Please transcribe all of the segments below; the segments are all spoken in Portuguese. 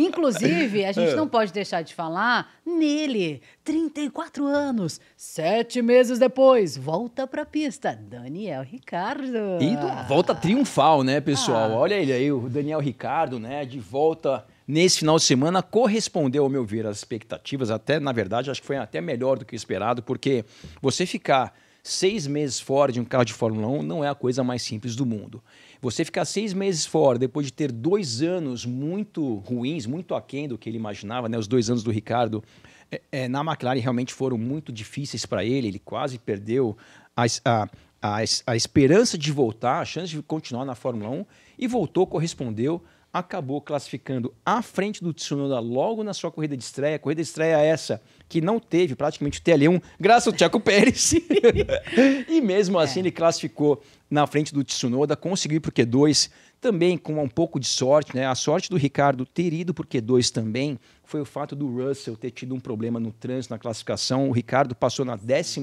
Inclusive, a gente é. não pode deixar de falar nele. 34 anos, sete meses depois, volta pra pista, Daniel Ricardo. E volta triunfal, né, pessoal? Ah. Olha ele aí, o Daniel Ricardo, né, de volta nesse final de semana correspondeu, ao meu ver, às expectativas. Até, na verdade, acho que foi até melhor do que esperado, porque você ficar Seis meses fora de um carro de Fórmula 1 não é a coisa mais simples do mundo. Você ficar seis meses fora, depois de ter dois anos muito ruins, muito aquém do que ele imaginava, né? Os dois anos do Ricardo é, é, na McLaren realmente foram muito difíceis para ele. Ele quase perdeu a, a, a, a esperança de voltar, a chance de continuar na Fórmula 1 e voltou, correspondeu acabou classificando à frente do Tsunoda logo na sua corrida de estreia. Corrida de estreia é essa que não teve praticamente o TL1, graças ao Tcheco Pérez. e mesmo é. assim é. ele classificou na frente do Tsunoda, conseguiu para o Q2, também com um pouco de sorte, né? A sorte do Ricardo ter ido para o Q2 também foi o fato do Russell ter tido um problema no trânsito, na classificação. O Ricardo passou na 15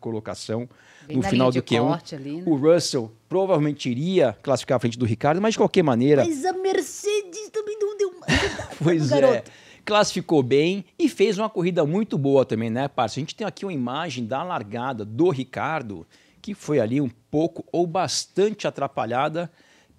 colocação Bem no final do Q1. Ali, né? O Russell provavelmente iria classificar à frente do Ricardo, mas de qualquer maneira... Mas a Mercedes também não deu... pois é classificou bem e fez uma corrida muito boa também, né, parceiro? A gente tem aqui uma imagem da largada do Ricardo que foi ali um pouco ou bastante atrapalhada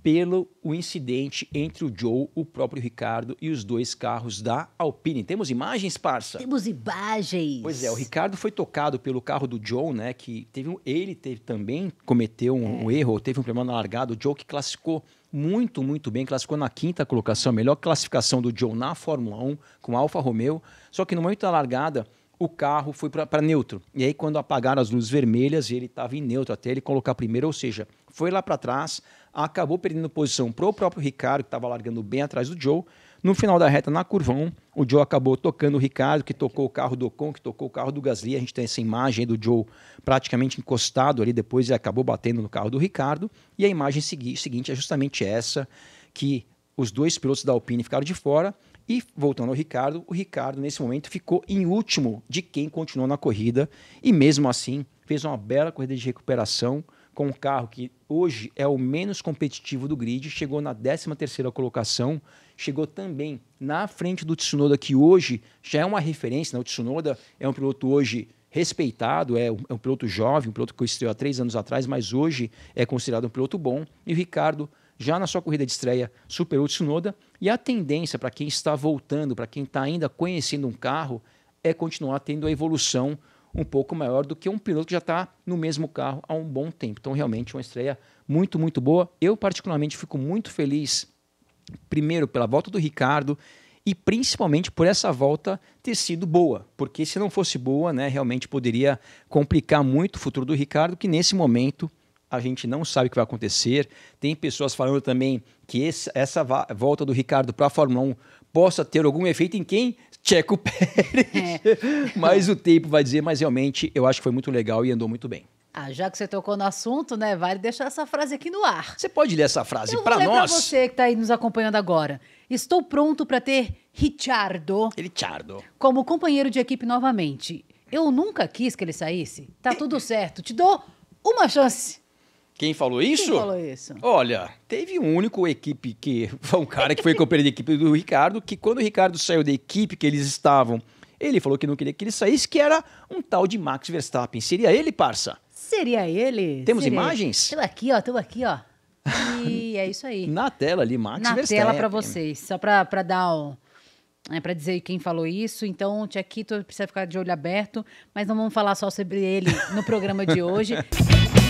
pelo o incidente entre o Joe, o próprio Ricardo e os dois carros da Alpine. Temos imagens, parça? Temos imagens. Pois é, o Ricardo foi tocado pelo carro do Joe, né, que teve um, ele teve, também cometeu um, é. um erro, teve um problema na largada, o Joe que classificou muito, muito bem, classificou na quinta colocação, melhor classificação do Joe na Fórmula 1 com a Alfa Romeo, só que no momento da largada o carro foi para neutro. E aí, quando apagaram as luzes vermelhas, ele estava em neutro até ele colocar primeiro, ou seja, foi lá para trás, acabou perdendo posição para o próprio Ricardo, que estava largando bem atrás do Joe. No final da reta, na curva 1, o Joe acabou tocando o Ricardo, que tocou o carro do Ocon, que tocou o carro do Gasly. A gente tem essa imagem do Joe praticamente encostado ali, depois ele acabou batendo no carro do Ricardo. E a imagem seguinte é justamente essa, que os dois pilotos da Alpine ficaram de fora e voltando ao Ricardo, o Ricardo nesse momento ficou em último de quem continuou na corrida e mesmo assim fez uma bela corrida de recuperação com um carro que hoje é o menos competitivo do grid, chegou na 13ª colocação, chegou também na frente do Tsunoda que hoje já é uma referência, né? o Tsunoda é um piloto hoje respeitado, é um, é um piloto jovem, um piloto que estreou há três anos atrás, mas hoje é considerado um piloto bom. E o Ricardo já na sua corrida de estreia superou o Tsunoda. E a tendência para quem está voltando, para quem está ainda conhecendo um carro, é continuar tendo a evolução um pouco maior do que um piloto que já está no mesmo carro há um bom tempo. Então, realmente, uma estreia muito, muito boa. Eu, particularmente, fico muito feliz, primeiro, pela volta do Ricardo e principalmente por essa volta ter sido boa, porque se não fosse boa, né, realmente poderia complicar muito o futuro do Ricardo, que nesse momento a gente não sabe o que vai acontecer. Tem pessoas falando também que esse, essa volta do Ricardo para a Fórmula 1 possa ter algum efeito em quem? Checo Pérez. É. mas o tempo vai dizer, mas realmente eu acho que foi muito legal e andou muito bem. Ah, já que você tocou no assunto, né, vale deixar essa frase aqui no ar. Você pode ler essa frase para nós. Para você que está aí nos acompanhando agora. Estou pronto para ter Richardo. Richardo. Como companheiro de equipe novamente. Eu nunca quis que ele saísse. Tá tudo certo. Te dou uma chance. Quem falou isso? Quem falou isso? Olha, teve um único equipe que. Foi um cara que foi companheiro de equipe do Ricardo, que quando o Ricardo saiu da equipe que eles estavam, ele falou que não queria que ele saísse, que era um tal de Max Verstappen. Seria ele, parça? Seria ele. Temos Seria imagens? Estou aqui, ó, estou aqui, ó. E é isso aí. Na tela ali, Max Na Verstappen. Na tela para vocês, só para dar um. É né, para dizer quem falou isso, então o Tiaquito precisa ficar de olho aberto, mas não vamos falar só sobre ele no programa de hoje.